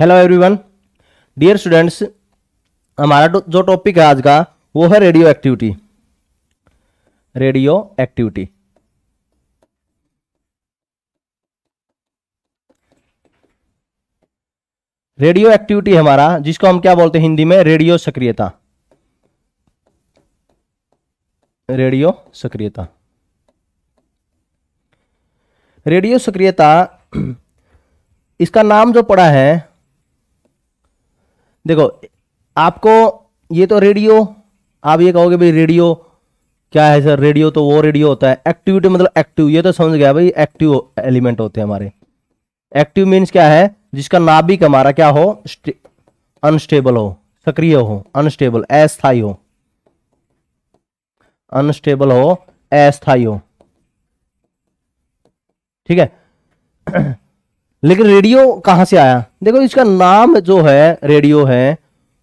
Hello everyone dear students हमारा जो topic है आज का वो है radioactivity radioactivity radioactivity हमारा जिसको हम क्या बोलते हैं हिंदी में रेडियो सक्रियता रेडियो सक्रियता रेडियो सक्रियता इसका नाम जो पड़ा है देखो आपको ये तो रेडियो आप ये कहोगे भाई रेडियो क्या है सर रेडियो तो वो रेडियो होता है एक्टिविटी मतलब एक्टिव ये तो समझ गया भाई एक्टिव एलिमेंट होते हैं हमारे एक्टिव मीन्स क्या है जिसका नाभिक हमारा क्या हो अनस्टेबल हो सक्रिय हो अनस्टेबल अस्थाई हो अनस्टेबल हो अस्थाई हो ठीक है लेकिन रेडियो कहां से आया देखो इसका नाम जो है रेडियो है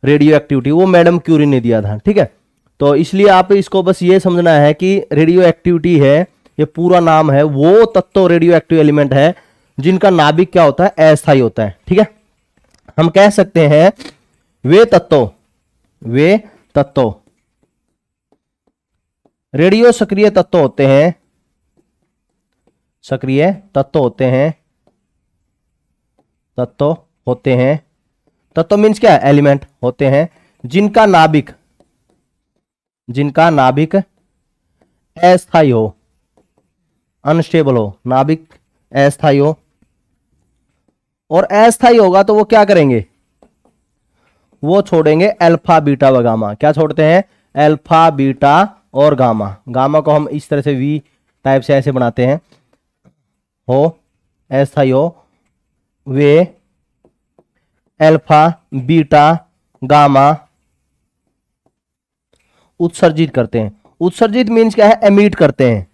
रेडियो एक्टिविटी वो मैडम क्यूरी ने दिया था ठीक है तो इसलिए आप इसको बस ये समझना है कि रेडियो एक्टिविटी है ये पूरा नाम है वो तत्व रेडियो एक्टिव एलिमेंट है जिनका नाभिक क्या होता है अस्थाई होता है ठीक है हम कह सकते हैं वे तत्व वे तत्व रेडियो सक्रिय तत्व होते हैं सक्रिय तत्व होते हैं तत्व होते हैं तत्व मीन्स क्या एलिमेंट होते हैं जिनका नाभिक जिनका नाभिक अस्थायी हो अनस्टेबल हो नाभिक अस्थायी हो और अस्थायी होगा तो वो क्या करेंगे वो छोड़ेंगे अल्फा बीटा व गामा क्या छोड़ते हैं अल्फा बीटा और गामा गामा को हम इस तरह से वी टाइप से ऐसे बनाते हैं हो अस्थायी हो वे अल्फा बीटा गामा उत्सर्जित करते हैं उत्सर्जित मीन्स क्या है एमिट करते हैं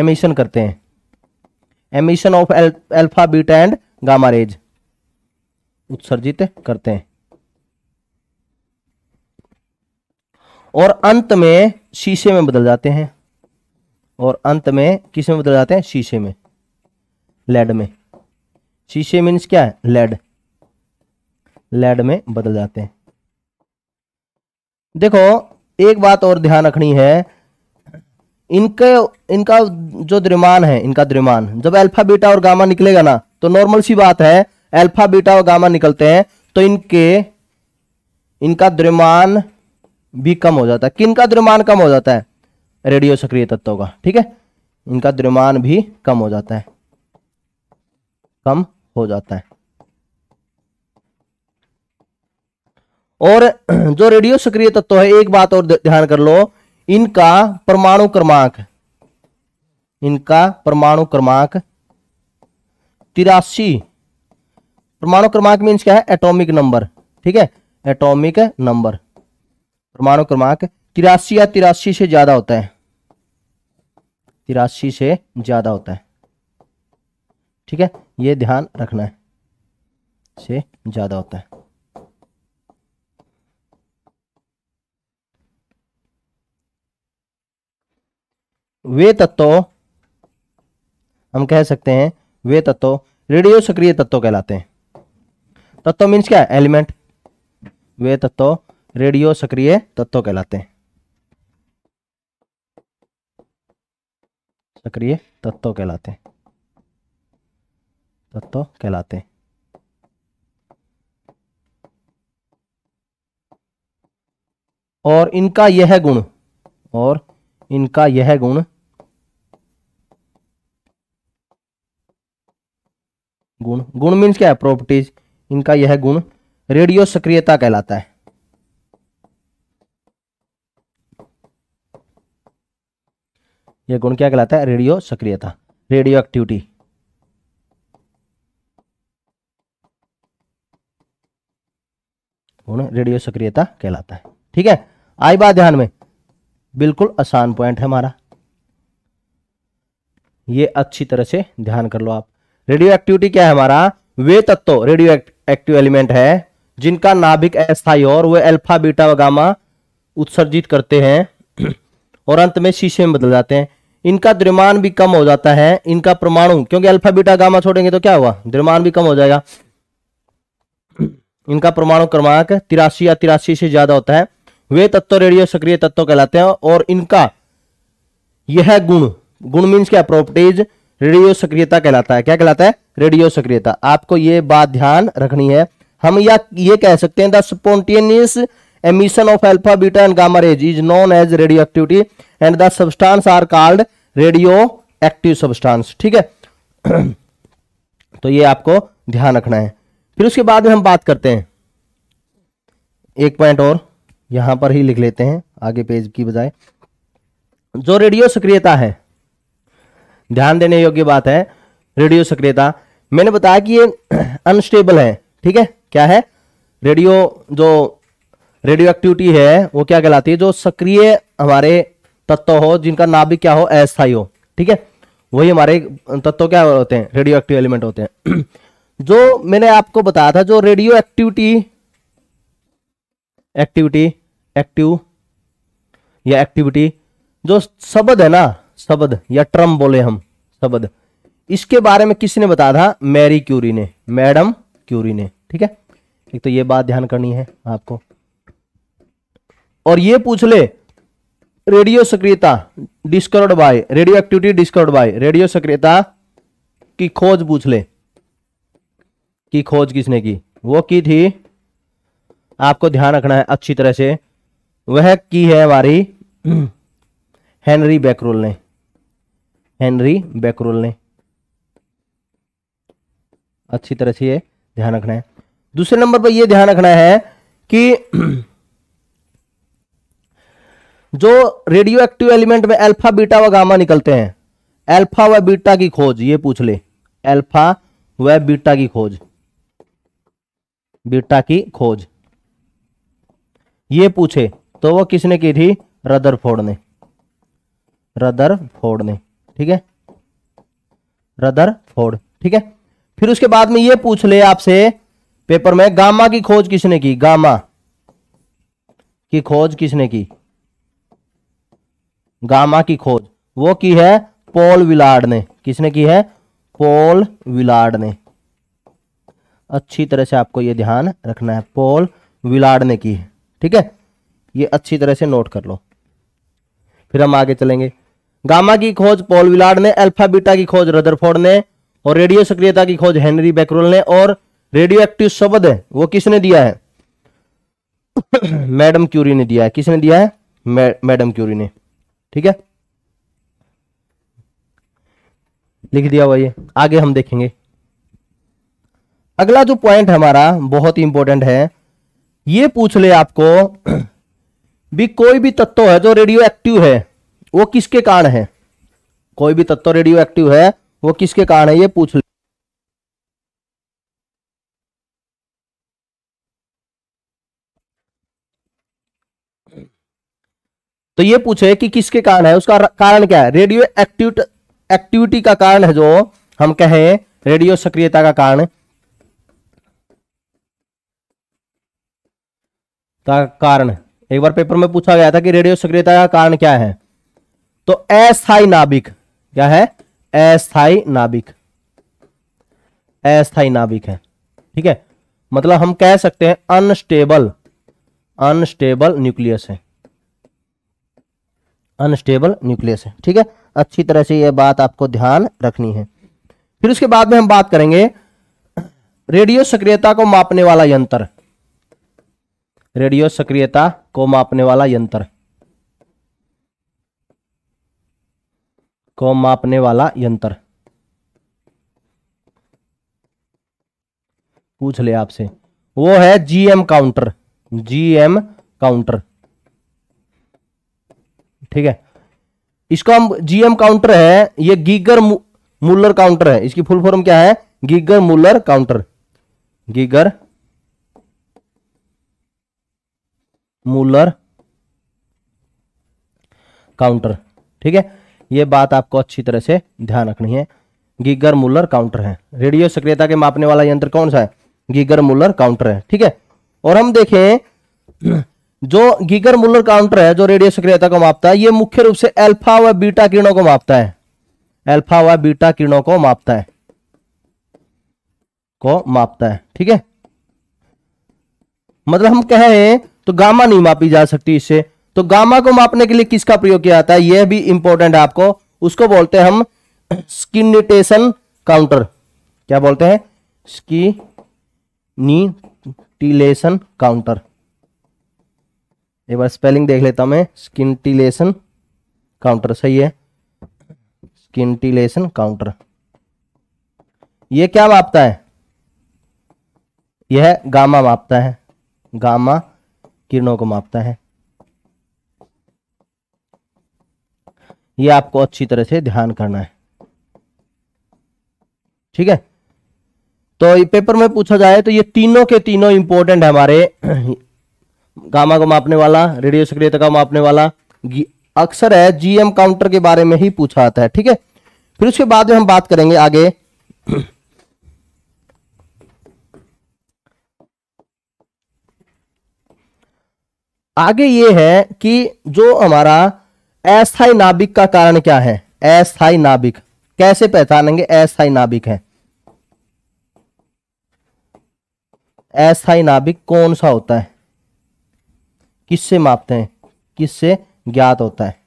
एमिशन करते हैं emission of alpha beta and gamma rays उत्सर्जित करते हैं और अंत में शीशे में बदल जाते हैं और अंत में किस में बदल जाते हैं शीशे में लेड में शीशे मीन्स क्या है लेड लेड में बदल जाते हैं देखो एक बात और ध्यान रखनी है इनके इनका जो द्रिमान है इनका द्रिमान जब अल्फा बीटा और गामा निकलेगा ना तो नॉर्मल सी बात है अल्फा बीटा और गामा निकलते हैं तो इनके इनका द्रिमान भी कम हो जाता है किन का कम हो जाता है रेडियो सक्रिय तत्वों का ठीक है इनका द्रिमान भी कम हो जाता है कम हो जाता है और जो रेडियो सक्रिय तत्व तो है एक बात और ध्यान कर लो इनका परमाणु क्रमांक इनका परमाणु क्रमांक तिरासी परमाणु क्रमांक मीन्स क्या है एटॉमिक नंबर ठीक है एटॉमिक नंबर परमाणु क्रमांक तिरासी या तिरासी से ज्यादा होता है तिरासी से ज्यादा होता है ठीक है ये ध्यान रखना है से ज़्यादा होता है वे तत्व हम कह सकते हैं वे तत्व रेडियो सक्रिय तत्व कहलाते हैं तत्व मीन्स क्या एलिमेंट वे तत्व रेडियो सक्रिय तत्व कहलाते हैं सक्रिय तत्व कहलाते हैं तत्व कहलाते हैं और इनका यह गुण और इनका यह गुण गुण गुण मीन्स क्या है प्रॉपर्टीज इनका यह गुण रेडियो सक्रियता कहलाता है यह गुण क्या कहलाता है रेडियो सक्रियता रेडियो एक्टिविटी गुण रेडियो सक्रियता कहलाता है ठीक है आई बात ध्यान में बिल्कुल आसान पॉइंट है हमारा ये अच्छी तरह से ध्यान कर लो आप रेडियो एक्टिविटी क्या है हमारा वे तत्व रेडियो एक्टिव एलिमेंट है जिनका नाभिक अस्थायी और वे अल्फा बीटा वगामा उत्सर्जित करते हैं और अंत में शीशे में बदल जाते हैं इनका द्रमान भी कम हो जाता है इनका परमाणु क्योंकि अल्फा बीटा गामा छोड़ेंगे तो क्या हुआ द्रमान भी कम हो जाएगा इनका परमाणु क्रमांक तिरासी या तिरासी से ज्यादा होता है वे तत्व रेडियो सक्रिय तत्व कहलाते हैं और इनका यह गुण गुण मीन्स क्या प्रॉपर्टीज रेडियो सक्रियता कहलाता है क्या कहलाता है रेडियो सक्रियता आपको ये बात ध्यान रखनी है हम या ये कह सकते हैं the spontaneous alpha beta and gamma rays is known as radioactivity and the substance are called radioactive substance ठीक है तो ये आपको ध्यान रखना है फिर उसके बाद में हम बात करते हैं एक पॉइंट और यहां पर ही लिख लेते हैं आगे पेज की बजाय जो रेडियो सक्रियता है ध्यान देने योग्य बात है रेडियो सक्रियता मैंने बताया कि ये अनस्टेबल है ठीक है क्या है रेडियो जो रेडियो एक्टिविटी है वो क्या कहलाती है जो सक्रिय हमारे तत्व हो जिनका नाभिक क्या हो अस्थायी हो ठीक है वही हमारे तत्व क्या होते हैं रेडियो एक्टिव एलिमेंट होते हैं जो मैंने आपको बताया था जो रेडियो एक्टिविटी एक्टिविटी एक्टिव या एक्टिविटी जो शब्द है ना शब्द या ट्रम बोले हम शब्द इसके बारे में किसने बताया था मैरी क्यूरी ने मैडम क्यूरी ने ठीक है एक तो ये बात ध्यान करनी है आपको और ये पूछ ले रेडियो सक्रियता discovered by radioactivity discovered by radio सक्रियता की खोज पूछ ले की खोज किसने की वो की थी आपको ध्यान रखना है अच्छी तरह से वह की है हमारी हेनरी बैकरोल ने हेनरी बैकरोल ने अच्छी तरह से ये ध्यान रखना है दूसरे नंबर पर यह ध्यान रखना है कि जो रेडियो एक्टिव एलिमेंट में अल्फा बीटा व गामा निकलते हैं अल्फा व बीटा की खोज ये पूछ ले अल्फा व बीटा की खोज बीटा की खोज ये पूछे तो वो किसने की थी रदर फोर्ड ने रदर फोर्ड ने ठीक है रदर फोर्ड ठीक है फिर उसके बाद में ये पूछ ले आपसे पेपर में गामा की खोज किसने की गामा की खोज किसने की गामा की खोज वो की है पॉल विलार्ड ने किसने की है पॉल विलार्ड ने अच्छी तरह से आपको ये ध्यान रखना है पॉल विलाड ने की है ठीक है ये अच्छी तरह से नोट कर लो फिर हम आगे चलेंगे गामा की खोज पॉल विलाड ने अल्फा बीटा की खोज रदरफोर्ड ने और रेडियो सक्रियता की खोज हेनरी बैक्रोल ने और रेडियो एक्टिव शब्द है वो किसने दिया है मैडम क्यूरी ने दिया है किसने दिया है मैडम क्यूरी ने ठीक है लिख दिया हुआ ये आगे हम देखेंगे अगला जो पॉइंट हमारा बहुत इंपॉर्टेंट है ये पूछ ले आपको भी कोई भी तत्व है जो रेडियो एक्टिव है वो किसके कारण है कोई भी तत्व रेडियो एक्टिव है वो किसके कारण है ये पूछ ले तो ये पूछे कि किसके कारण है उसका कारण क्या है रेडियो एक्टिव एक्टिविटी का कारण है जो हम कहें रेडियो सक्रियता का कारण का कारण एक बार पेपर में पूछा गया था कि रेडियो सक्रियता का कारण क्या है तो अस्थाई नाभिक क्या है अस्थाई नाभिक अस्थाई नाभिक है ठीक है मतलब हम कह सकते हैं अनस्टेबल अनस्टेबल न्यूक्लियस है अनस्टेबल न्यूक्लियस है ठीक है अच्छी तरह से यह बात आपको ध्यान रखनी है फिर उसके बाद में हम बात करेंगे रेडियो सक्रियता को मापने वाला यंत्र रेडियो सक्रियता को मापने वाला यंत्र को मापने वाला यंत्र पूछ ले आपसे वो है जीएम काउंटर जीएम काउंटर ठीक है इसको हम जीएम काउंटर है ये गीगर मूलर काउंटर है इसकी फुल फॉर्म क्या है Geiger Muller counter Geiger Muller counter ठीक है ये बात आपको अच्छी तरह से ध्यान रखनी है गीगर मूलर काउंटर है रेडियो सक्रियता के मापने वाला यंत्र कौन सा है गीगर मूलर काउंटर है ठीक है और हम देखें जो गीगर मूलर काउंटर है जो रेडियो सक्रियता को मापता है ये मुख्य रूप से अल्फा व बीटा किरणों को मापता है अल्फा व बीटा किरणों को मापता है को मापता है ठीक है मतलब हम कहें तो गामा नहीं मापी जा सकती इससे तो गामा को मापने के लिए किसका प्रयोग किया जाता है यह भी इंपॉर्टेंट है आपको उसको बोलते हैं हम स्किनिटेशन काउंटर क्या बोलते हैं स्कीनीटिलेशन काउंटर एक बार स्पेलिंग देख लेता मैं स्किनटिलेशन काउंटर सही है स्किनटिलेशन काउंटर ये क्या मापता है यह गामा मापता है गामा किरणों को मापता है यह आपको अच्छी तरह से ध्यान करना है ठीक है तो पेपर में पूछा जाए तो ये तीनों के तीनों इंपॉर्टेंट है हमारे गामा को मापने वाला रेडियो सक्रियता का मापने वाला अक्सर है जीएम काउंटर के बारे में ही पूछा आता है ठीक है फिर उसके बाद में हम बात करेंगे आगे आगे ये है कि जो हमारा अस्थाई नाभिक का कारण क्या है अस्थाई नाभिक कैसे पहचानेंगे अस्थाई नाभिक है अस्थाई नाभिक कौन सा होता है किससे मापते हैं किससे ज्ञात होता है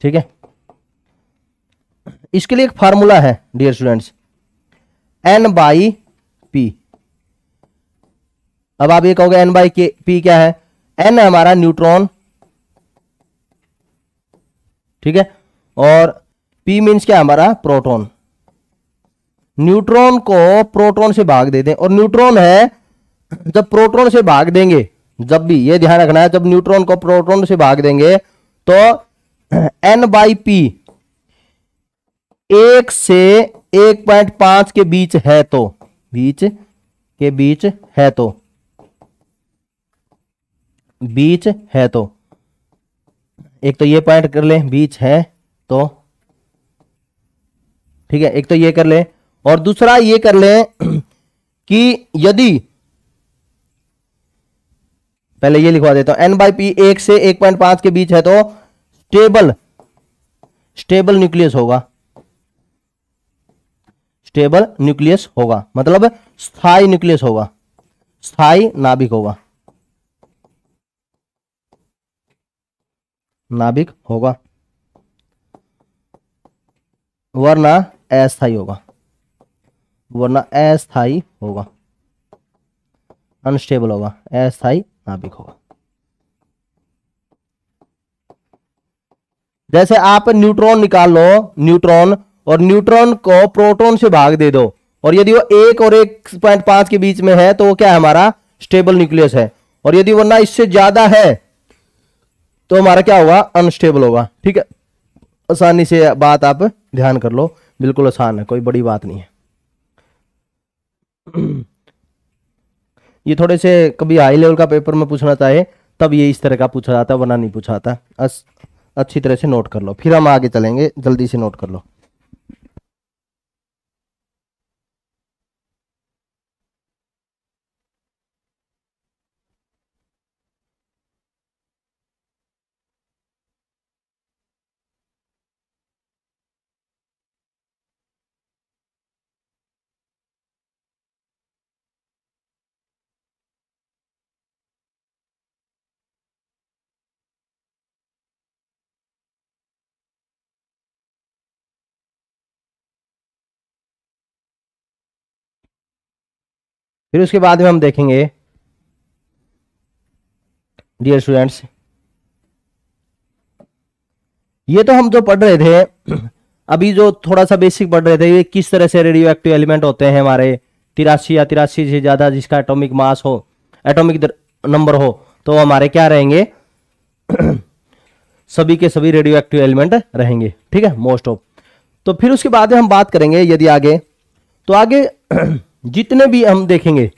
ठीक है इसके लिए एक फार्मूला है dear students N by P अब आप ये कहोगे एन बाई के पी क्या है एन है हमारा न्यूट्रॉन ठीक है और पी मीन्स क्या हमारा प्रोटॉन न्यूट्रॉन को प्रोटॉन से भाग दे दें और न्यूट्रॉन है जब प्रोटॉन से भाग देंगे जब भी ये ध्यान रखना है जब न्यूट्रॉन को प्रोटॉन से भाग देंगे तो एन बाई पी एक से एक पॉइंट पांच के बीच है तो बीच के बीच है तो बीच है तो एक तो ये पॉइंट कर ले बीच है तो ठीक है एक तो ये कर ले और दूसरा ये कर ले कि यदि पहले ये लिखवा देता हूं एन बाई पी एक से एक पॉइंट पांच के बीच है तो स्टेबल स्टेबल न्यूक्लियस होगा स्टेबल न्यूक्लियस होगा मतलब स्थाई न्यूक्लियस होगा स्थाई नाभिक होगा नाभिक होगा वरना अस्थाई होगा वरना अस्थाई होगा अनस्टेबल होगा अस्थाई नाभिक होगा जैसे आप न्यूट्रॉन निकाल लो न्यूट्रॉन और न्यूट्रॉन को प्रोटोन से भाग दे दो और यदि वो एक और एक पॉइंट पांच के बीच में है तो वो क्या है हमारा स्टेबल न्यूक्लियस है और यदि वरना इससे ज्यादा है तो हमारा क्या होगा अनस्टेबल होगा ठीक है आसानी से बात आप ध्यान कर लो बिल्कुल आसान है कोई बड़ी बात नहीं है ये थोड़े से कभी हाई लेवल का पेपर में पूछना चाहे तब ये इस तरह का पूछा जाता है वरना नहीं पूछा जाता अच्छी तरह से नोट कर लो फिर हम आगे चलेंगे जल्दी से नोट कर लो फिर उसके बाद में हम देखेंगे डियर स्टूडेंट्स ये तो हम जो पढ़ रहे थे अभी जो थोड़ा सा बेसिक पढ़ रहे थे ये किस तरह से रेडियो एक्टिव एलिमेंट होते हैं हमारे तिरासी या तिरासी से ज़्यादा जिसका एटॉमिक मास हो एटॉमिक नंबर हो तो हमारे क्या रहेंगे सभी के सभी रेडियो एक्टिव एलिमेंट रहेंगे ठीक है मोस्ट ऑफ तो फिर उसके बाद में हम बात करेंगे यदि आगे तो आगे जितने भी हम देखेंगे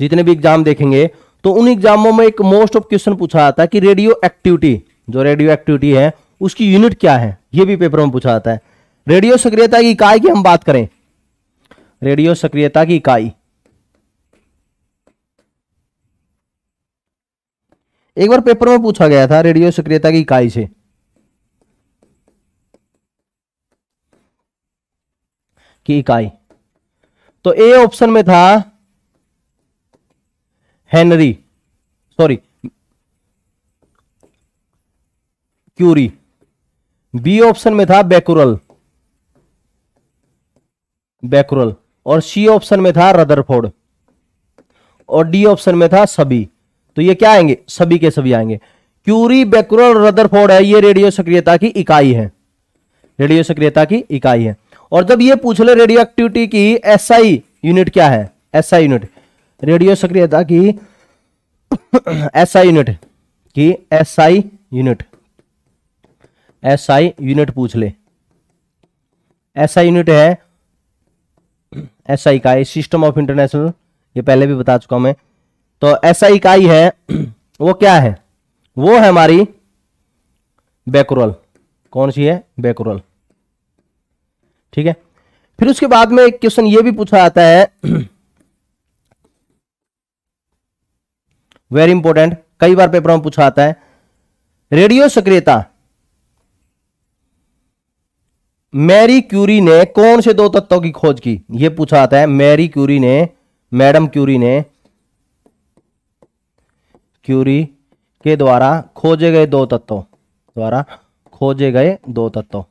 जितने भी एग्जाम देखेंगे तो उन एग्जामों में एक मोस्ट ऑफ क्वेश्चन पूछा जाता है कि रेडियो एक्टिविटी जो रेडियो एक्टिविटी है उसकी यूनिट क्या है यह भी पेपर में पूछा जाता है रेडियो सक्रियता की इकाई की हम बात करें रेडियो सक्रियता की इकाई एक बार पेपर में पूछा गया था रेडियो सक्रियता की इकाई से की इकाई तो ए ऑप्शन में था Henry sorry Curie B option में था बेकुरल बेकुरल और सी ऑप्शन में था रदरफोर्ड और डी ऑप्शन में था सभी तो ये क्या आएंगे सभी के सभी आएंगे क्यूरी बेकुरल रदरफोर्ड है ये रेडियो सक्रियता की इकाई है रेडियो सक्रियता की इकाई है और जब ये पूछ ले रेडियो एक्टिविटी की एसआई यूनिट क्या है एसआई यूनिट रेडियो सक्रियता की एसआई यूनिट की एसआई यूनिट एसआई यूनिट पूछ ले एसआई यूनिट है एसआई इकाई सिस्टम ऑफ इंटरनेशनल ये पहले भी बता चुका हूं मैं तो एसआई इकाई है वो क्या है वो है हमारी बेकुरल कौन सी है बेकुरल ठीक है फिर उसके बाद में एक क्वेश्चन ये भी पूछा जाता है वेरी इंपॉर्टेंट कई बार पेपरों में पूछा आता है रेडियो सक्रियता मैरी क्यूरी ने कौन से दो तत्वों की खोज की यह पूछा आता है मैरी क्यूरी ने मैडम क्यूरी ने क्यूरी के द्वारा खोजे गए दो तत्वों द्वारा खोजे गए दो तत्वों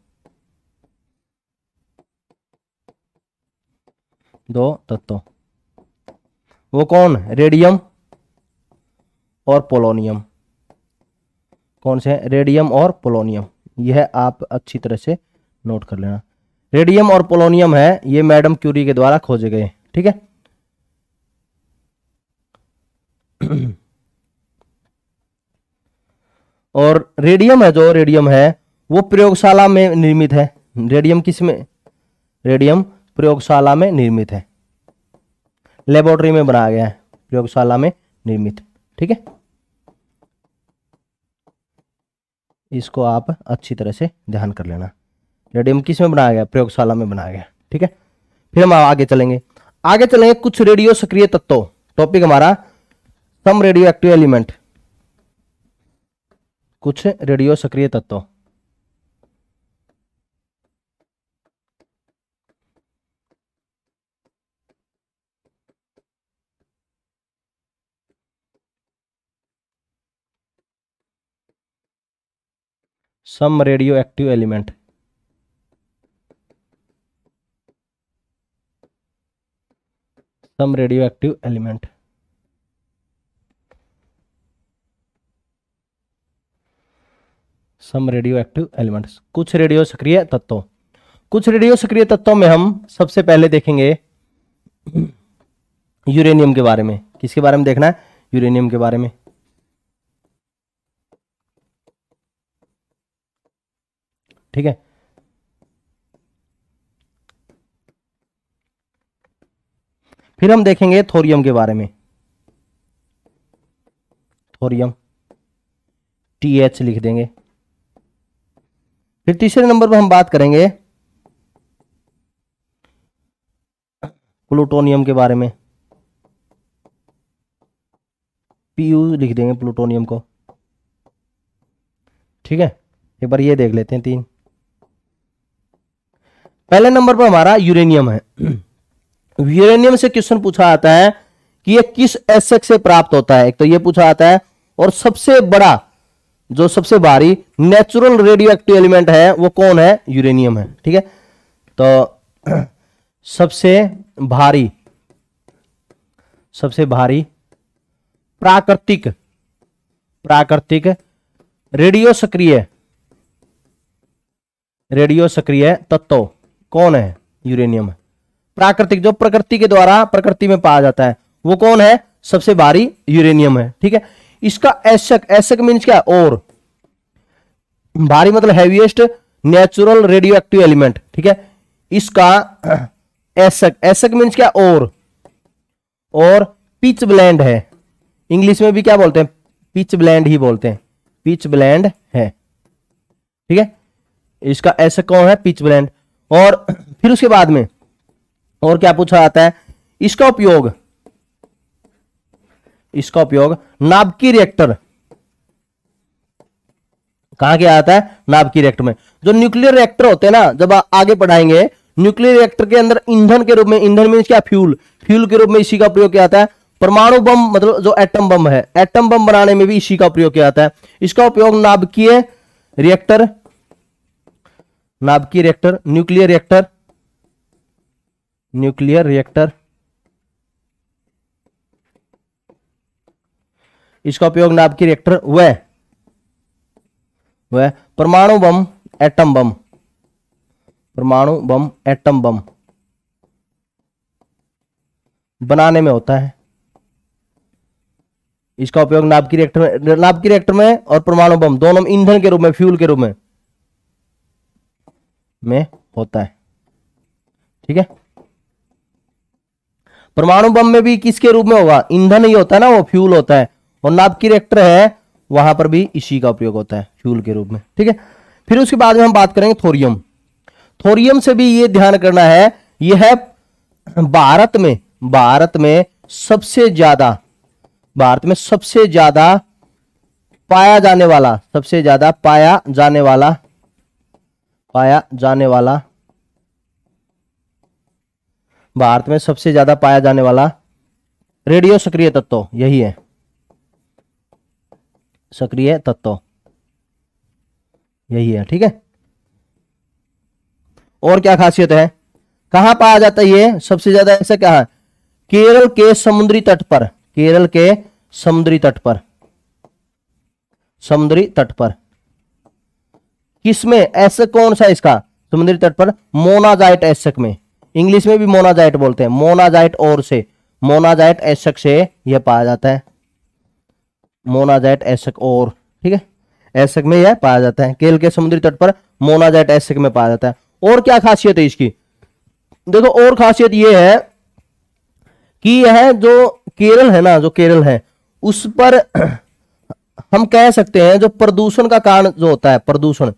दो तत्व वो कौन रेडियम और पोलोनियम कौन से रेडियम और पोलोनियम यह आप अच्छी तरह से नोट कर लेना रेडियम और पोलोनियम है ये मैडम क्यूरी के द्वारा खोजे गए ठीक है और रेडियम है जो रेडियम है वो प्रयोगशाला में निर्मित है रेडियम किस में रेडियम प्रयोगशाला में निर्मित है लेबोरेटरी में बनाया गया है प्रयोगशाला में निर्मित ठीक है इसको आप अच्छी तरह से ध्यान कर लेना रेडियम किस में बनाया गया प्रयोगशाला में बनाया गया ठीक है फिर हम आगे चलेंगे आगे चलेंगे कुछ रेडियो सक्रिय तत्वों टॉपिक हमारा सम रेडियो एक्टिव एलिमेंट कुछ रेडियो सक्रिय तत्व some radioactive element some radioactive element some radioactive element कुछ रेडियो सक्रिय तत्वों कुछ रेडियो सक्रिय तत्वों में हम सबसे पहले देखेंगे यूरेनियम के बारे में किसके बारे में देखना है यूरेनियम के बारे में ठीक है फिर हम देखेंगे थोरियम के बारे में थोरियम टी एच लिख देंगे फिर तीसरे नंबर पर हम बात करेंगे प्लूटोनियम के बारे में पी यू लिख देंगे प्लूटोनियम को ठीक है एक बार ये देख लेते हैं तीन पहले नंबर पर हमारा यूरेनियम है यूरेनियम से क्वेश्चन पूछा आता है कि यह किस एसक से प्राप्त होता है एक तो यह पूछा आता है और सबसे बड़ा जो सबसे भारी नेचुरल रेडियो एक्टिव एलिमेंट है वो कौन है यूरेनियम है ठीक है तो सबसे भारी सबसे भारी प्राकृतिक प्राकृतिक रेडियो सक्रिय रेडियो सक्रिय तत्व कौन है यूरेनियम प्राकृतिक जो प्रकृति के द्वारा प्रकृति में पाया जाता है वो कौन है सबसे भारी यूरेनियम है ठीक है इसका एशक एशक मीन क्या और भारी मतलब heaviest natural radioactive element ठीक है इसका एशक एशक मीन क्या और और पिच ब्लैंड है इंग्लिश में भी क्या बोलते हैं पिच ब्लैंड ही बोलते हैं पिच ब्लैंड है ठीक है इसका एशक कौन है पिच ब्लैंड और फिर उसके बाद में और क्या पूछा जाता है इसका उपयोग इसका उपयोग नाभिकीय रिएक्टर कहा किया जाता है नाभिकीय रिएक्टर में जो न्यूक्लियर रिएक्टर होते हैं ना जब आ, आगे पढ़ाएंगे न्यूक्लियर रिएक्टर के अंदर ईंधन के रूप में ईंधन मीन क्या फ्यूल फ्यूल के रूप में इसी का प्रयोग किया जाता है परमाणु बम मतलब जो एटम बम है एटम बम बनाने में भी इसी का प्रयोग किया जाता है इसका उपयोग नाभिकीय रिएक्टर नाभिकीय reactor nuclear reactor nuclear reactor इसका उपयोग नाभिकीय रिएक्टर व वह परमाणु बम एटम बम परमाणु बम एटम बम बनाने में होता है इसका उपयोग नाभिकीय रिएक्टर में नाभिकीय रिएक्टर में और परमाणु बम दोनों ईंधन के रूप में फ्यूल के रूप में में होता है ठीक है परमाणु बम में भी किसके रूप में होगा ईंधन ही होता है ना वो फ्यूल होता है और नाभिकीय रिएक्टर है वहां पर भी इसी का उपयोग होता है फ्यूल के रूप में ठीक है फिर उसके बाद में हम बात करेंगे थोरियम थोरियम से भी ये ध्यान करना है यह है भारत में भारत में सबसे ज्यादा भारत में सबसे ज्यादा पाया जाने वाला सबसे ज्यादा पाया जाने वाला पाया जाने वाला भारत में सबसे ज्यादा पाया जाने वाला रेडियो सक्रिय तत्व यही है सक्रिय तत्व यही है ठीक है और क्या खासियत है कहां पाया जाता है ये सबसे ज्यादा ऐसा क्या है केरल के समुद्री तट पर केरल के समुद्री तट पर समुद्री तट पर किसमें एसक कौन सा इसका समुद्री तट पर मोनाजाइट एसक में इंग्लिश में भी मोनाजाइट बोलते हैं मोनाजाइट और से मोनाजाइट एसक से यह पाया जाता है मोनाजाइट एसक और ठीक है एसक में यह पाया जाता है केल के समुद्री तट पर मोनाजाइट एसक में पाया जाता है और क्या खासियत है इसकी देखो और खासियत यह है कि यह जो केरल है ना जो केरल है उस पर हम कह सकते हैं जो प्रदूषण का कारण जो होता है प्रदूषण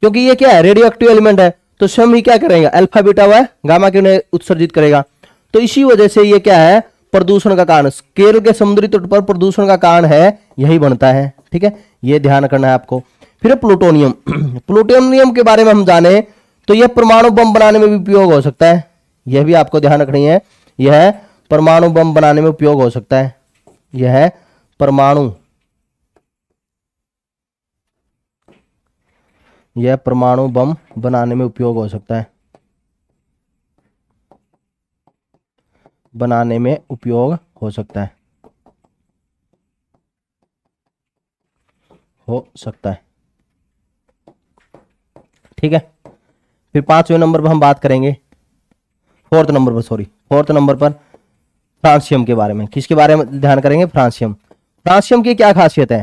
क्योंकि ये क्या है रेडियो एक्टिव एलिमेंट है तो स्वयं ही क्या करेगा अल्फा बीटा हुआ है गामा किरण उत्सर्जित करेगा तो इसी वजह से ये क्या है प्रदूषण का कारण केरल के समुद्री तट पर प्रदूषण का कारण है यही बनता है ठीक है ये ध्यान करना है आपको फिर प्लूटोनियम प्लूटोनियम के बारे में हम जाने तो यह परमाणु बम बनाने में भी उपयोग हो सकता है यह भी आपको ध्यान रखनी है यह परमाणु बम बनाने में उपयोग हो सकता है यह परमाणु यह परमाणु बम बनाने में उपयोग हो सकता है बनाने में उपयोग हो सकता है हो सकता है ठीक है फिर पांचवें नंबर पर हम बात करेंगे फोर्थ नंबर पर सॉरी फोर्थ नंबर पर फ्रांसियम के बारे में किसके बारे में ध्यान करेंगे फ्रांसियम फ्रांसियम की क्या खासियत है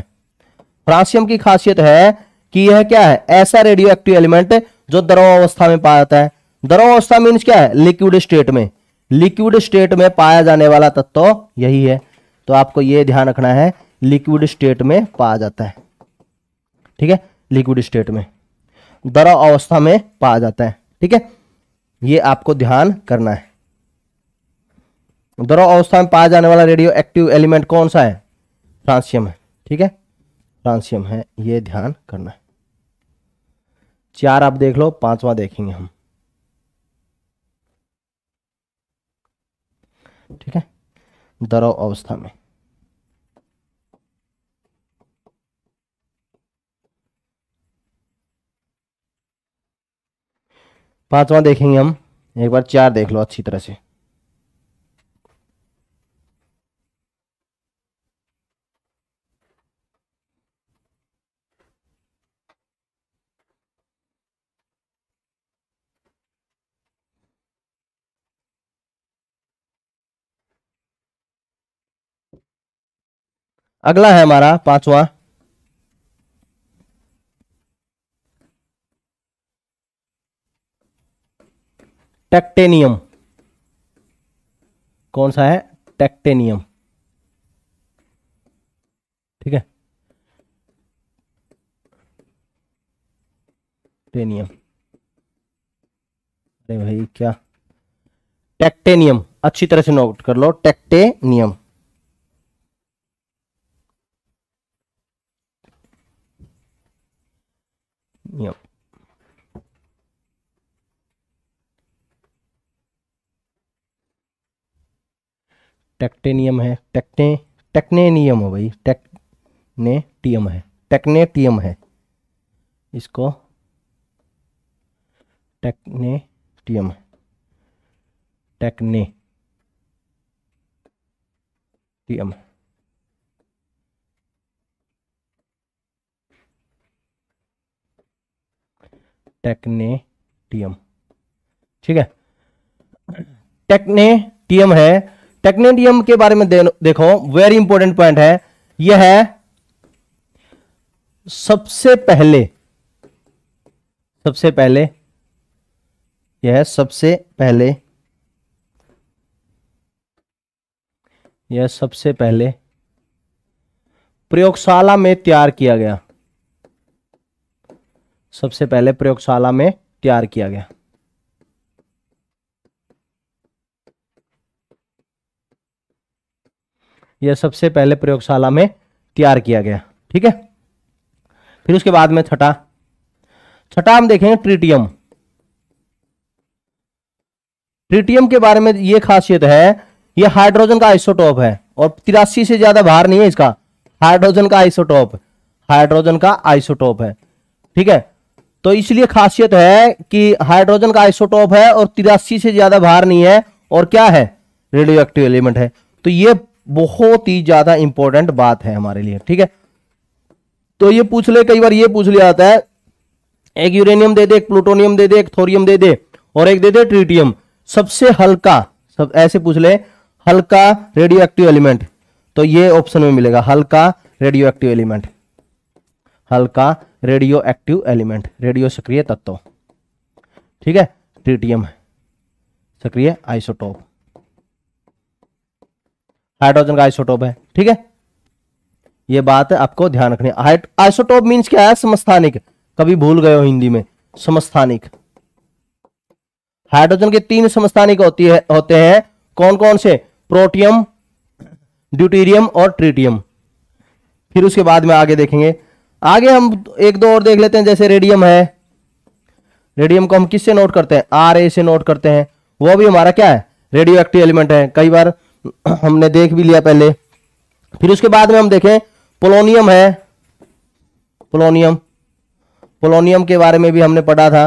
फ्रांसियम की खासियत है कि यह क्या है ऐसा रेडियो एक्टिव एलिमेंट जो द्रव अवस्था में पाया जाता है द्रव अवस्था मीन्स क्या है लिक्विड स्टेट में लिक्विड स्टेट में पाया जाने वाला तत्व यही है तो आपको यह ध्यान रखना है लिक्विड स्टेट में पाया जाता है ठीक है लिक्विड स्टेट में द्रव अवस्था में पाया जाता है ठीक है यह आपको ध्यान करना है द्रव अवस्था में पाया जाने वाला रेडियो एक्टिव एलिमेंट कौन सा है फ्रांसियम है ठीक है फ्रांसियम है यह ध्यान करना है चार आप देख लो पांचवा देखेंगे हम ठीक है दरो अवस्था में पांचवा देखेंगे हम एक बार चार देख लो अच्छी तरह से अगला है हमारा पांचवा टेक्टेनियम कौन सा है टेक्टेनियम ठीक है टेनियम अरे भाई क्या टेक्टेनियम अच्छी तरह से नोट कर लो टेक्टेनियम Yep. टेक्टेनियम है टेक्टे टेक्नेनियम हो भाई टेक्ने टीएम है टेक्ने टीएम है इसको टेक्ने टीएम टेक्ने है टेक्नेटियम ठीक है टेक्नेटियम है टेक्नेटियम के बारे में देखो वेरी इंपॉर्टेंट पॉइंट है यह है सबसे पहले सबसे पहले यह है सबसे पहले यह सबसे पहले प्रयोगशाला में तैयार किया गया सबसे पहले प्रयोगशाला में तैयार किया गया यह सबसे पहले प्रयोगशाला में तैयार किया गया ठीक है फिर उसके बाद में छठा छठा हम देखेंगे ट्रिटियम ट्रिटियम के बारे में यह खासियत है यह हाइड्रोजन का आइसोटॉप है और तिरासी से ज्यादा भार नहीं है इसका हाइड्रोजन का आइसोटॉप हाइड्रोजन का आइसोटॉप है ठीक है तो इसलिए खासियत है कि हाइड्रोजन का आइसोटॉप है और तिरासी से ज्यादा भार नहीं है और क्या है रेडियो एक्टिव एलिमेंट है तो ये बहुत ही ज्यादा इंपॉर्टेंट बात है हमारे लिए ठीक है तो ये पूछ ले कई बार ये पूछ लिया जाता है एक यूरेनियम दे दे एक प्लूटोनियम दे दे एक थोरियम दे दे और एक दे दे ट्रिटियम सबसे हल्का सब ऐसे पूछ ले हल्का रेडियो एक्टिव एलिमेंट तो ये ऑप्शन में मिलेगा हल्का रेडियो एक्टिव एलिमेंट हल्का रेडियो एक्टिव एलिमेंट रेडियो सक्रिय तत्व ठीक है ट्रिटियम सक्रिय आइसोटोप हाइड्रोजन का आइसोटोप है ठीक है यह बात है आपको ध्यान रखनी आइसोटोप मींस क्या है समस्थानिक कभी भूल गए हो हिंदी में समस्थानिक हाइड्रोजन के तीन समस्थानिक होती है होते हैं कौन कौन से प्रोटियम ड्यूटीरियम और ट्रिटियम फिर उसके बाद में आगे देखेंगे आगे हम एक दो और देख लेते हैं जैसे रेडियम है रेडियम को हम किससे नोट करते हैं आर से नोट करते हैं वो भी हमारा क्या है रेडियो एक्टिव एलिमेंट है कई बार हमने देख भी लिया पहले फिर उसके बाद में हम देखें पोलोनियम है पोलोनियम पोलोनियम के बारे में भी हमने पढ़ा था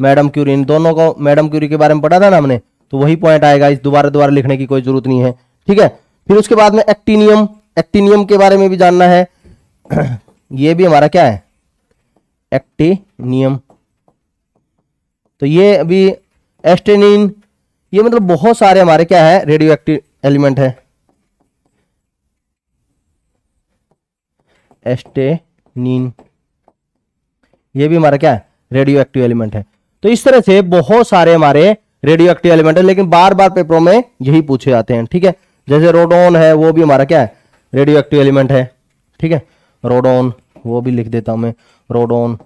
मैडम क्यूरी इन दोनों को मैडम क्यूरी के बारे में पढ़ा था ना हमने तो वही पॉइंट आएगा इस दोबारा दोबारा लिखने की कोई जरूरत नहीं है ठीक है फिर उसके बाद में एक्टिनियम एक्टिनियम के बारे में भी जानना है ये भी हमारा क्या है एक्टेनियम तो ये अभी एस्टेनिन ये मतलब बहुत सारे हमारे क्या है रेडियो एक्टिव एलिमेंट है एस्टेनिन ये भी हमारा क्या है रेडियो एक्टिव एलिमेंट है तो इस तरह से बहुत सारे हमारे रेडियो एक्टिव एलिमेंट है लेकिन बार बार पेपरों में यही पूछे जाते हैं ठीक है जैसे रोडोन है वो भी हमारा क्या है रेडियो एक्टिव एलिमेंट है ठीक है रोडोन वो भी लिख देता हूं मैं रोडोन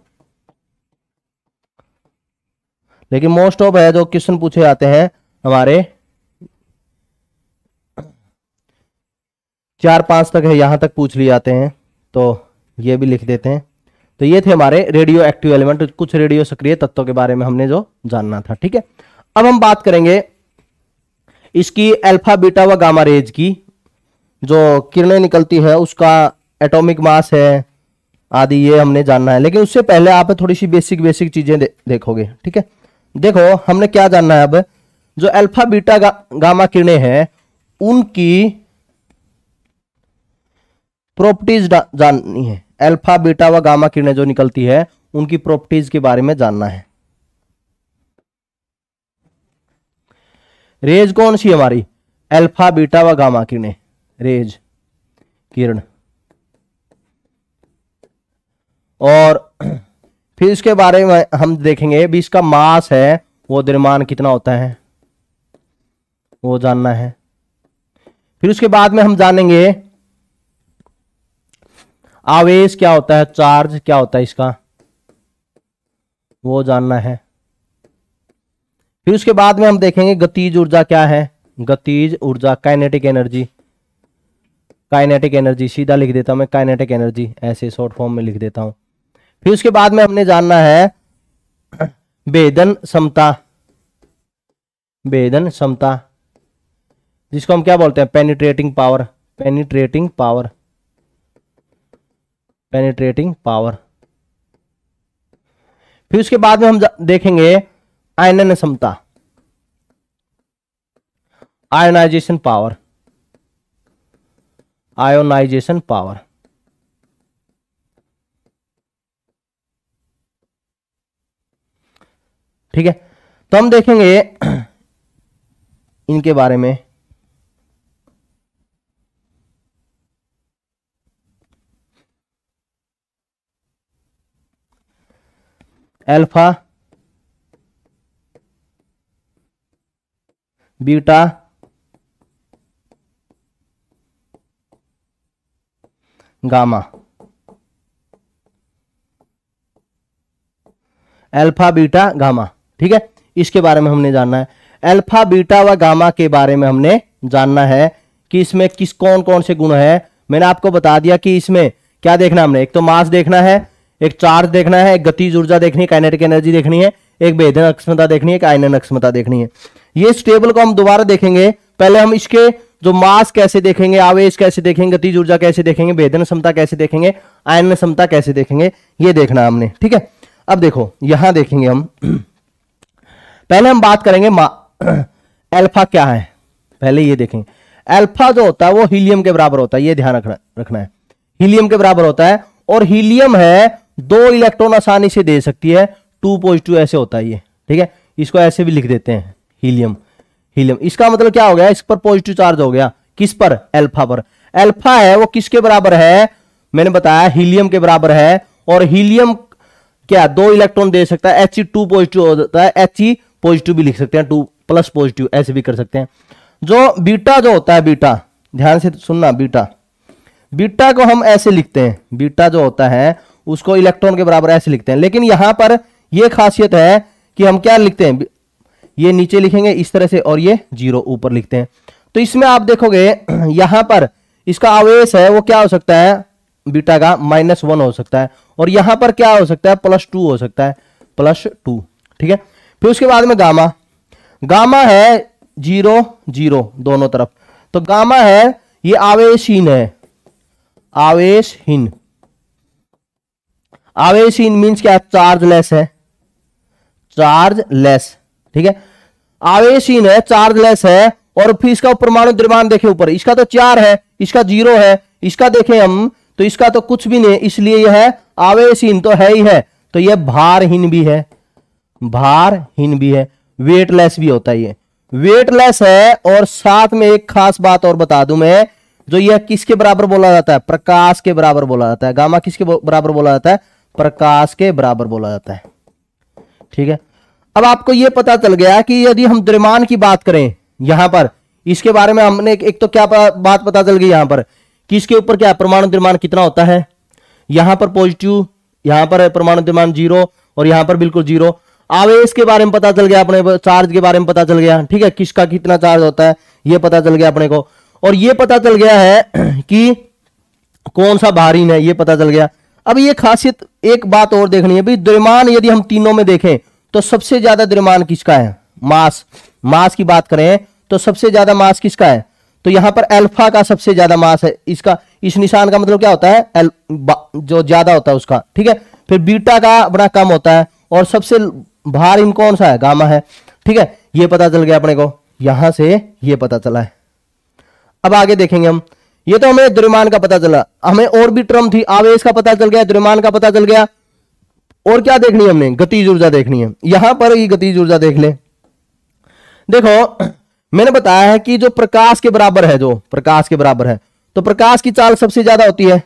लेकिन मोस्ट ऑफ है जो क्वेश्चन पूछे जाते हैं हमारे चार पांच तक है यहां तक पूछ लिए जाते हैं तो ये भी लिख देते हैं तो ये थे हमारे रेडियो एक्टिव एलिमेंट कुछ रेडियो सक्रिय तत्वों के बारे में हमने जो जानना था ठीक है अब हम बात करेंगे इसकी अल्फा बीटा व गामा रेज की जो किरणें निकलती है उसका एटॉमिक मास है आदि ये हमने जानना है लेकिन उससे पहले आप थोड़ी सी बेसिक बेसिक चीज़ें दे, देखोगे ठीक है देखो हमने क्या जानना है अब जो अल्फा बीटा गा, गामा किरणें हैं उनकी प्रॉपर्टीज जाननी है अल्फा बीटा व गामा किरणें जो निकलती है उनकी प्रॉपर्टीज के बारे में जानना है रेज कौन सी हमारी अल्फा बीटा व गामा किरणें रेज किरण और फिर इसके बारे में हम देखेंगे भी इसका मास है वो द्रव्यमान कितना होता है वो जानना है फिर उसके बाद में हम जानेंगे आवेश क्या होता है चार्ज क्या होता है इसका वो जानना है फिर उसके बाद में हम देखेंगे गतिज ऊर्जा क्या है गतिज ऊर्जा काइनेटिक एनर्जी काइनेटिक एनर्जी सीधा लिख देता हूं मैं काइनेटिक एनर्जी ऐसे शॉर्ट फॉर्म में लिख देता हूं फिर उसके बाद में हमने जानना है वेदन समता वेदन समता जिसको हम क्या बोलते हैं penetrating power penetrating power penetrating power फिर उसके बाद में हम देखेंगे आयनन समता आयोनाइजेशन पावर आयोनाइजेशन पावर ठीक है तो हम देखेंगे इनके बारे में alpha beta gamma alpha beta gamma ठीक है इसके बारे में हमने जानना है अल्फा बीटा व गामा के बारे में हमने जानना है कि इसमें किस कौन कौन से गुण है मैंने आपको बता दिया कि इसमें क्या देखना हमने एक तो मास देखना है एक चार्ज देखना है एक गतिज ऊर्जा देखनी है काइनेटिक एनर्जी देखनी है एक वेदन अक्षमता देखनी है एक अक्षमता देखनी है ये स्टेबल को हम दोबारा देखेंगे पहले हम इसके जो मास कैसे देखेंगे आवेश कैसे देखेंगे गतिज ऊर्जा कैसे देखेंगे वेदन क्षमता कैसे देखेंगे आयन क्षमता कैसे देखेंगे ये देखना हमने ठीक है अब देखो यहां देखेंगे हम पहले हम बात करेंगे अल्फा क्या है पहले ये देखेंगे अल्फा जो होता है वो हीलियम के बराबर होता है ये ध्यान रखना रखना है हीलियम के बराबर होता है और हीलियम है दो इलेक्ट्रॉन आसानी से दे सकती है टू पॉजिटिव ऐसे होता है ये ठीक है इसको ऐसे भी लिख देते हैं हीलियम हीलियम इसका मतलब क्या हो गया इस पर पॉजिटिव चार्ज हो गया किस पर अल्फा पर अल्फा है वो किसके बराबर है मैंने बताया हीलियम के बराबर है और हीलियम क्या दो इलेक्ट्रॉन दे सकता है एच e टू पॉजिटिव होता है एच पॉजिटिव भी लिख सकते हैं टू प्लस पॉजिटिव ऐसे भी कर सकते हैं जो बीटा जो होता है बीटा ध्यान से सुनना बीटा बीटा को हम ऐसे लिखते हैं बीटा जो होता है उसको इलेक्ट्रॉन के बराबर ऐसे लिखते हैं लेकिन यहां पर यह खासियत है कि हम क्या लिखते हैं ये नीचे लिखेंगे इस तरह से और ये जीरो ऊपर लिखते हैं तो इसमें आप देखोगे यहां पर इसका आवेश है वो क्या हो सकता है बीटा का माइनस वन हो सकता है और यहां पर क्या हो सकता है प्लस टू हो सकता है प्लस टू ठीक है फिर उसके बाद में गामा गामा है जीरो जीरो दोनों तरफ तो गामा है ये आवेशहीन है आवेशहीन आवेशहीन मीन्स क्या चार्ज लेस है चार्ज लेस ठीक है आवेशहीन है चार्ज लेस है और फिर इसका परमाणु द्रव्यमान देखे ऊपर इसका तो चार है इसका जीरो है इसका देखें हम तो इसका तो कुछ भी नहीं इसलिए यह है आवेशहीन तो है ही है तो यह भारहीन भी है भारहीन भी है वेटलेस भी होता है ये वेटलेस है और साथ में एक खास बात और बता दू मैं जो यह किसके बराबर बोला जाता है प्रकाश के बराबर बोला जाता है गामा किसके बराबर बोला जाता है प्रकाश के बराबर बोला जाता है ठीक है अब आपको यह पता चल गया कि यदि हम द्रमान की बात करें यहां पर इसके बारे में हमने एक तो क्या बात पता चल गई यहां पर कि इसके ऊपर क्या परमाणु द्रमान कितना होता है यहां पर पॉजिटिव यहां पर परमाणु द्रमान जीरो और यहां पर बिल्कुल जीरो आवेश के बारे में पता चल गया अपने चार्ज के बारे में पता चल गया ठीक है किसका कितना चार्ज होता है ये पता चल गया अपने को और ये पता चल गया है कि कौन सा भारीन है ये पता चल गया अब ये खासियत एक बात और देखनी है भाई द्रमान यदि हम तीनों में देखें तो सबसे ज्यादा द्रमान किसका है मास मास की बात करें तो सबसे ज्यादा मास किसका है तो यहां पर अल्फा का सबसे ज्यादा मास है इसका इस निशान का मतलब क्या होता है जो ज्यादा होता है उसका ठीक है फिर बीटा का बड़ा कम होता है और सबसे भार इन कौन सा है गामा है ठीक है ये पता चल गया अपने को यहां से ये पता चला है अब आगे देखेंगे हम ये तो हमें द्रव्यमान का पता चला हमें और भी ट्रम थी आवेश का पता चल गया द्रव्यमान का पता चल गया और क्या देखनी है हमने गति ऊर्जा देखनी है यहां पर ही गति ऊर्जा देख ले देखो मैंने बताया है कि जो प्रकाश के बराबर है जो प्रकाश के बराबर है तो प्रकाश की चाल सबसे ज्यादा होती है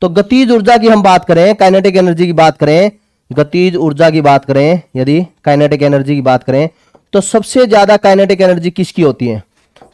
तो गति ऊर्जा की हम बात करें काइनेटिक एनर्जी की बात करें गतिज ऊर्जा की बात करें यदि काइनेटिक एनर्जी की बात करें तो सबसे ज्यादा काइनेटिक एनर्जी किसकी होती है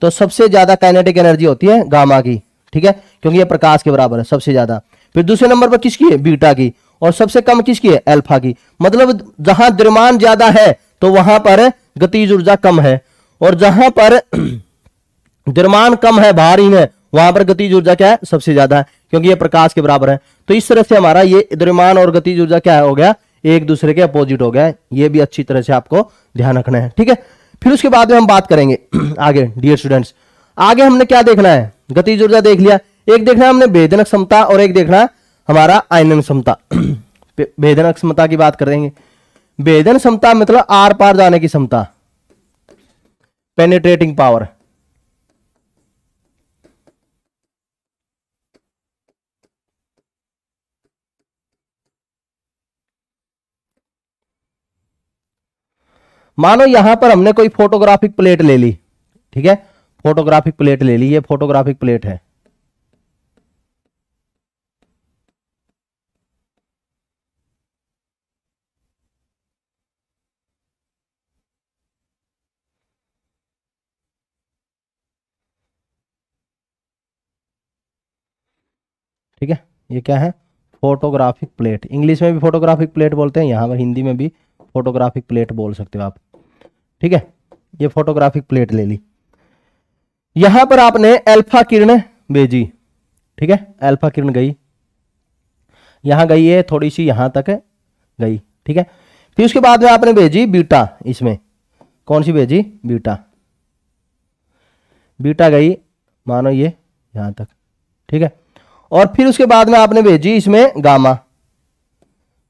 तो सबसे ज्यादा काइनेटिक एनर्जी होती है गामा की ठीक है क्योंकि यह प्रकाश के बराबर है सबसे ज्यादा फिर दूसरे नंबर पर किसकी है बीटा की और सबसे कम किसकी है एल्फा की मतलब जहां द्रमान ज्यादा है तो वहां पर गतिज ऊर्जा कम है और जहां पर द्रमान कम है भारी है वहां पर गतिज ऊर्जा क्या है सबसे ज्यादा है क्योंकि यह प्रकाश के बराबर है तो इस तरह से हमारा ये द्रमान और गतिज ऊर्जा क्या हो गया एक दूसरे के अपोजिट हो गया ये भी अच्छी तरह से आपको ध्यान रखना है ठीक है फिर उसके बाद में हम बात करेंगे आगे डियर स्टूडेंट्स आगे हमने क्या देखना है गति ऊर्जा देख लिया एक देखना है हमने भेदन क्षमता और एक देखना हमारा आयनन क्षमता भेदन क्षमता की बात करेंगे भेदन क्षमता मतलब आर पार जाने की क्षमता पेनेट्रेटिंग पावर मानो यहां पर हमने कोई फोटोग्राफिक प्लेट ले ली ठीक है फोटोग्राफिक प्लेट ले ली ये फोटोग्राफिक प्लेट है ठीक है ये क्या है फोटोग्राफिक प्लेट इंग्लिश में भी फोटोग्राफिक प्लेट बोलते हैं यहां पर हिंदी में भी फोटोग्राफिक प्लेट बोल सकते हो आप ठीक है ये फोटोग्राफिक प्लेट ले ली यहां पर आपने अल्फा किरण भेजी ठीक है अल्फा किरण गई यहां गई है थोड़ी सी यहां तक गई ठीक है फिर उसके बाद में आपने भेजी बीटा इसमें कौन सी भेजी बीटा बीटा गई मानो ये यहां तक ठीक है और फिर उसके बाद में आपने भेजी इसमें गामा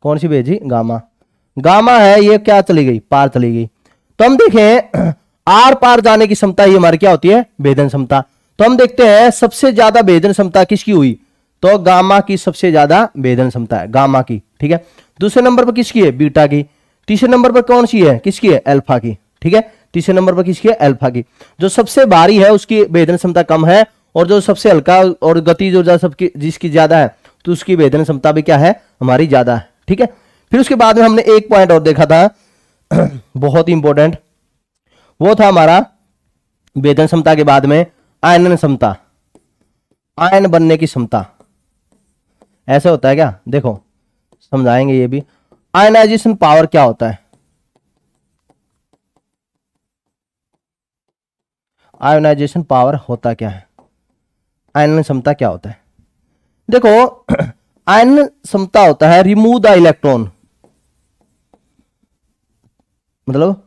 कौन सी भेजी गामा गामा है ये क्या चली गई पार चली गई तो हम देखें आर पार जाने की क्षमता ही हमारी क्या होती है भेदन क्षमता तो हम देखते हैं सबसे ज्यादा भेदन क्षमता किसकी हुई तो गामा की सबसे ज्यादा भेदन क्षमता है गामा की ठीक है दूसरे नंबर पर किसकी है बीटा की तीसरे नंबर पर कौन सी है किसकी है एल्फा की ठीक है तीसरे नंबर पर किसकी है एल्फा की जो सबसे भारी है उसकी भेदन क्षमता कम है और जो सबसे हल्का और गति जो सबकी जिसकी ज्यादा है तो उसकी भेदन क्षमता भी क्या है हमारी ज्यादा है ठीक है फिर उसके बाद में हमने एक पॉइंट और देखा था बहुत ही इंपॉर्टेंट वो था हमारा वेदन क्षमता के बाद में आयनन क्षमता आयन बनने की क्षमता ऐसे होता है क्या देखो समझाएंगे ये भी आयनाइजेशन पावर क्या होता है आयोनाइजेशन पावर होता क्या है आयन क्षमता क्या होता है देखो आयन क्षमता होता है रिमूव द इलेक्ट्रॉन मतलब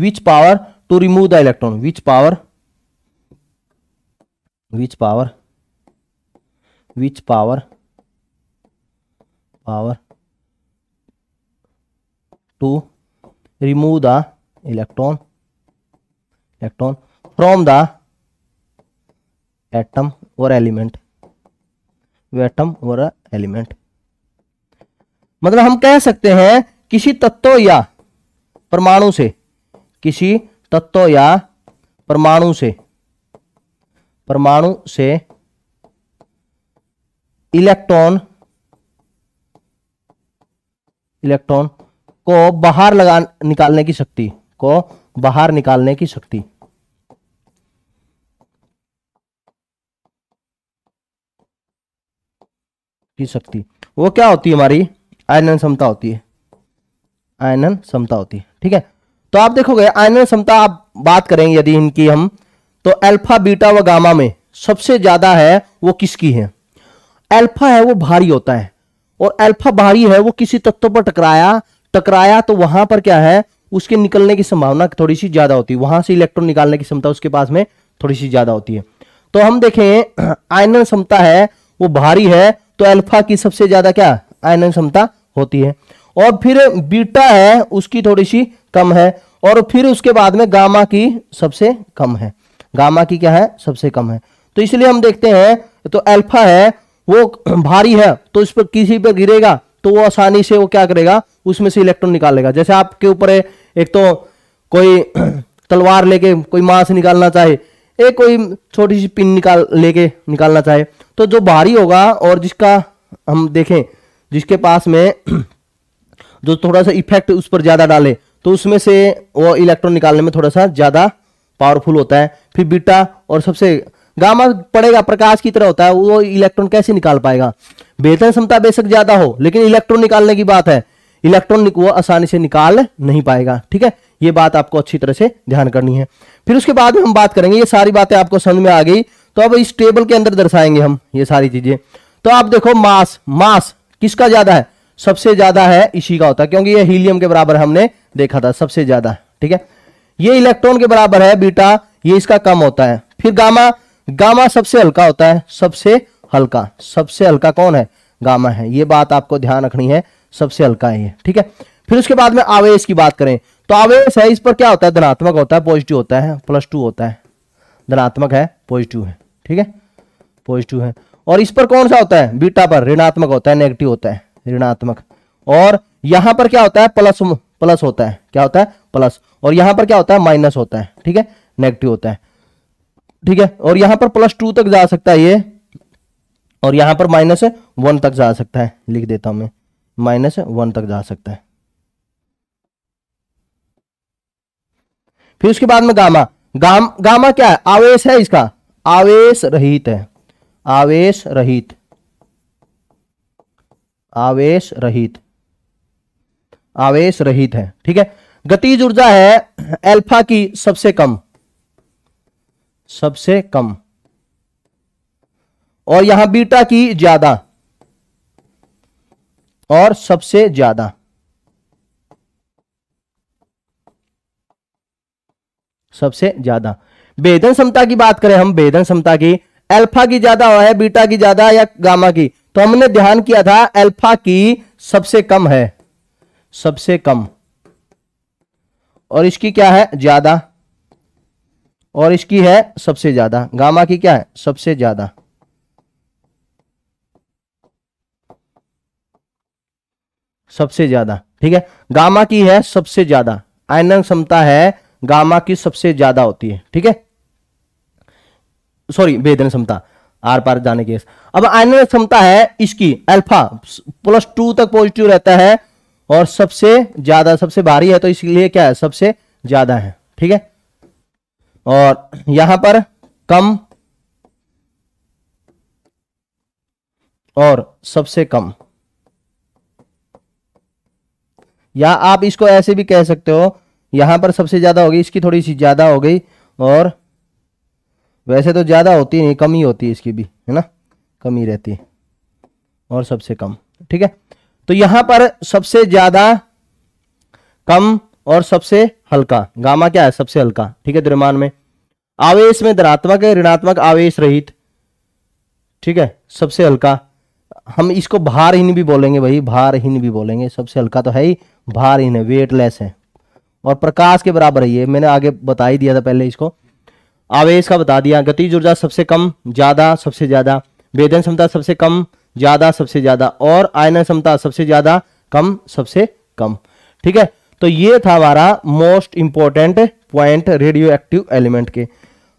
which power to remove the electron which power which power which power power to remove the electron electron from the atom और एलिमेंट एटम और एलिमेंट मतलब हम कह सकते हैं किसी तत्व या परमाणु से किसी तत्व या परमाणु से परमाणु से इलेक्ट्रॉन इलेक्ट्रॉन को बाहर लगा निकालने की शक्ति को बाहर निकालने की शक्ति की शक्ति वो क्या होती है हमारी आयनन क्षमता होती है आयनन क्षमता होती है ठीक है तो आप देखोगे आयन क्षमता आप बात करेंगे यदि इनकी हम तो अल्फा बीटा व गामा में सबसे ज्यादा है वो किसकी है अल्फा है वो भारी होता है और अल्फा भारी है वो किसी तत्व पर टकराया टकराया तो वहां पर क्या है उसके निकलने की संभावना थोड़ी सी ज्यादा होती है वहां से इलेक्ट्रॉन निकालने की क्षमता उसके पास में थोड़ी सी ज्यादा होती है तो हम देखें आयनन क्षमता है वो भारी है तो अल्फा की सबसे ज्यादा क्या आयनन क्षमता होती है और फिर बीटा है उसकी थोड़ी सी कम है और फिर उसके बाद में गामा की सबसे कम है गामा की क्या है सबसे कम है तो इसलिए हम देखते हैं तो अल्फा है वो भारी है तो इस पर किसी पर गिरेगा तो वो आसानी से वो क्या करेगा उसमें से इलेक्ट्रॉन निकालेगा जैसे आपके ऊपर एक तो कोई तलवार लेके कोई मांस निकालना चाहे एक कोई छोटी सी पिन निकाल लेके निकालना चाहे तो जो भारी होगा और जिसका हम देखें जिसके पास में जो थोड़ा सा इफेक्ट उस पर ज़्यादा डाले तो उसमें से वो इलेक्ट्रॉन निकालने में थोड़ा सा ज़्यादा पावरफुल होता है फिर बीटा और सबसे गामा पड़ेगा प्रकाश की तरह होता है वो इलेक्ट्रॉन कैसे निकाल पाएगा वेतन क्षमता बेशक ज़्यादा हो लेकिन इलेक्ट्रॉन निकालने की बात है इलेक्ट्रॉन वो आसानी से निकाल नहीं पाएगा ठीक है ये बात आपको अच्छी तरह से ध्यान करनी है फिर उसके बाद में हम बात करेंगे ये सारी बातें आपको समझ में आ गई तो अब इस टेबल के अंदर दर्शाएंगे हम ये सारी चीज़ें तो आप देखो मास मास किसका ज़्यादा है सबसे ज्यादा है इसी का होता है क्योंकि ये हीलियम के बराबर हमने देखा था सबसे ज्यादा ठीक है ये इलेक्ट्रॉन के बराबर है बीटा ये इसका कम होता है फिर गामा गामा सबसे हल्का होता है सबसे हल्का सबसे हल्का कौन है गामा है ये बात आपको ध्यान रखनी है सबसे हल्का है ये ठीक है फिर उसके बाद में आवेश की बात करें तो आवेश है इस पर क्या होता है धनात्मक होता है पॉजिटिव होता है प्लस टू होता है धनात्मक है पॉजिटिव है ठीक है पॉजिटिव है और इस पर कौन सा होता है बीटा पर ऋणात्मक होता है नेगेटिव होता है ऋणात्मक और यहां पर क्या होता है प्लस प्लस होता है क्या होता है प्लस और यहां पर क्या होता है माइनस होता है ठीक है नेगेटिव होता है ठीक है और यहां पर प्लस टू तक जा सकता है ये और यहां पर माइनस वन तक जा सकता है लिख देता हूं मैं माइनस वन तक जा सकता है फिर उसके बाद में गामा गाम गामा क्या है आवेश है इसका आवेश रहित है आवेश रहित आवेश रहित आवेश रहित है ठीक है गतिज ऊर्जा है अल्फा की सबसे कम सबसे कम और यहां बीटा की ज्यादा और सबसे ज्यादा सबसे ज्यादा वेदन क्षमता की बात करें हम वेदन क्षमता की अल्फा की ज्यादा है बीटा की ज्यादा या गामा की तो हमने ध्यान किया था अल्फा की सबसे कम है सबसे कम और इसकी क्या है ज्यादा और इसकी है सबसे ज्यादा गामा की क्या है सबसे ज्यादा सबसे ज्यादा ठीक है गामा की है सबसे ज्यादा आयन क्षमता है गामा की सबसे ज्यादा होती है ठीक है सॉरी वेदन क्षमता आर पार जाने की अब आयन क्षमता है इसकी अल्फा प्लस टू तक पॉजिटिव रहता है और सबसे ज्यादा सबसे भारी है तो इसलिए क्या है सबसे ज्यादा है ठीक है और यहां पर कम और सबसे कम या आप इसको ऐसे भी कह सकते हो यहां पर सबसे ज्यादा होगी इसकी थोड़ी सी ज्यादा हो गई और वैसे तो ज़्यादा होती नहीं कमी होती है इसकी भी है ना कमी रहती है और सबसे कम ठीक है तो यहाँ पर सबसे ज़्यादा कम और सबसे हल्का गामा क्या है सबसे हल्का ठीक है द्रव्यमान में आवेश में धनात्मक है ऋणात्मक आवेश रहित ठीक है सबसे हल्का हम इसको भारहीन भी बोलेंगे भाई भारहीन भी बोलेंगे सबसे हल्का तो है ही भारहीन है वेटलेस है और प्रकाश के बराबर है ये मैंने आगे बता ही दिया था पहले इसको आवेश का बता दिया गतिज ऊर्जा सबसे कम ज़्यादा सबसे ज़्यादा वेदन क्षमता सबसे कम ज़्यादा सबसे ज़्यादा और आयन क्षमता सबसे ज़्यादा कम सबसे कम ठीक है तो ये था हमारा most important point radioactive element के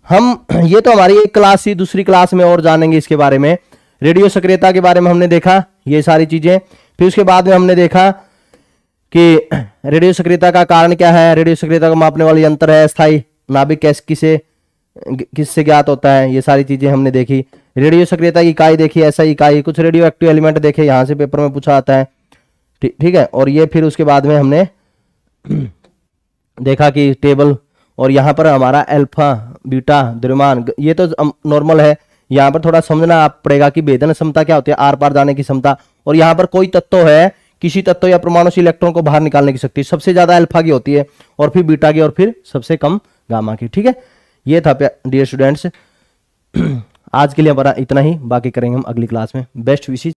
हम ये तो हमारी एक क्लास थी दूसरी क्लास में और जानेंगे इसके बारे में रेडियो सक्रियता के बारे में हमने देखा ये सारी चीज़ें फिर उसके बाद में हमने देखा कि रेडियो सक्रियता का कारण क्या है रेडियो सक्रियता को मापने वाले यंत्र है स्थायी नाभिक कैसकी से किससे ज्ञात होता है ये सारी चीजें हमने देखी रेडियो सक्रियता की इकाई देखी ऐसा इकाई कुछ रेडियो एक्टिव एलिमेंट देखे यहाँ से पेपर में पूछा आता है ठीक थी, है और ये फिर उसके बाद में हमने देखा कि टेबल और यहाँ पर हमारा अल्फा बीटा द्रमान ये तो नॉर्मल है यहाँ पर थोड़ा समझना आप पड़ेगा कि वेदन क्षमता क्या होती है आर पार जाने की क्षमता और यहाँ पर कोई तत्व है किसी तत्व या परमाणु से इलेक्ट्रॉन को बाहर निकालने की शक्ति सबसे ज्यादा अल्फा की होती है और फिर बीटा की और फिर सबसे कम गामा की ठीक है ये था डियर स्टूडेंट्स आज के लिए हमारा इतना ही बाकी करेंगे हम अगली क्लास में बेस्ट विशेष